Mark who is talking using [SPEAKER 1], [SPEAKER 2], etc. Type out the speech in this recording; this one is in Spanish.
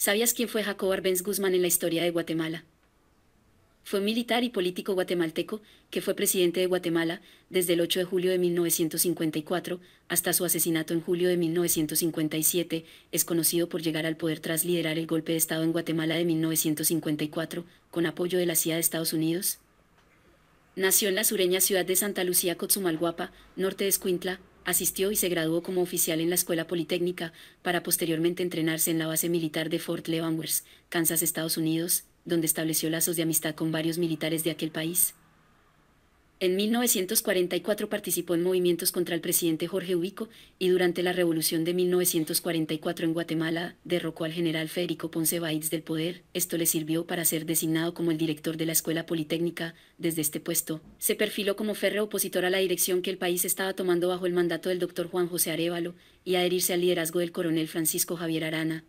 [SPEAKER 1] ¿Sabías quién fue Jacob Arbenz Guzmán en la historia de Guatemala? Fue un militar y político guatemalteco que fue presidente de Guatemala desde el 8 de julio de 1954 hasta su asesinato en julio de 1957. Es conocido por llegar al poder tras liderar el golpe de Estado en Guatemala de 1954 con apoyo de la CIA de Estados Unidos. Nació en la sureña ciudad de Santa Lucía, Cotzumalguapa, norte de Escuintla, Asistió y se graduó como oficial en la Escuela Politécnica para posteriormente entrenarse en la base militar de Fort Leavenworth, Kansas, Estados Unidos, donde estableció lazos de amistad con varios militares de aquel país. En 1944 participó en movimientos contra el presidente Jorge Ubico y durante la Revolución de 1944 en Guatemala derrocó al general Federico Ponce Baitz del poder. Esto le sirvió para ser designado como el director de la Escuela Politécnica. Desde este puesto, se perfiló como férreo opositor a la dirección que el país estaba tomando bajo el mandato del doctor Juan José Arevalo y adherirse al liderazgo del coronel Francisco Javier Arana.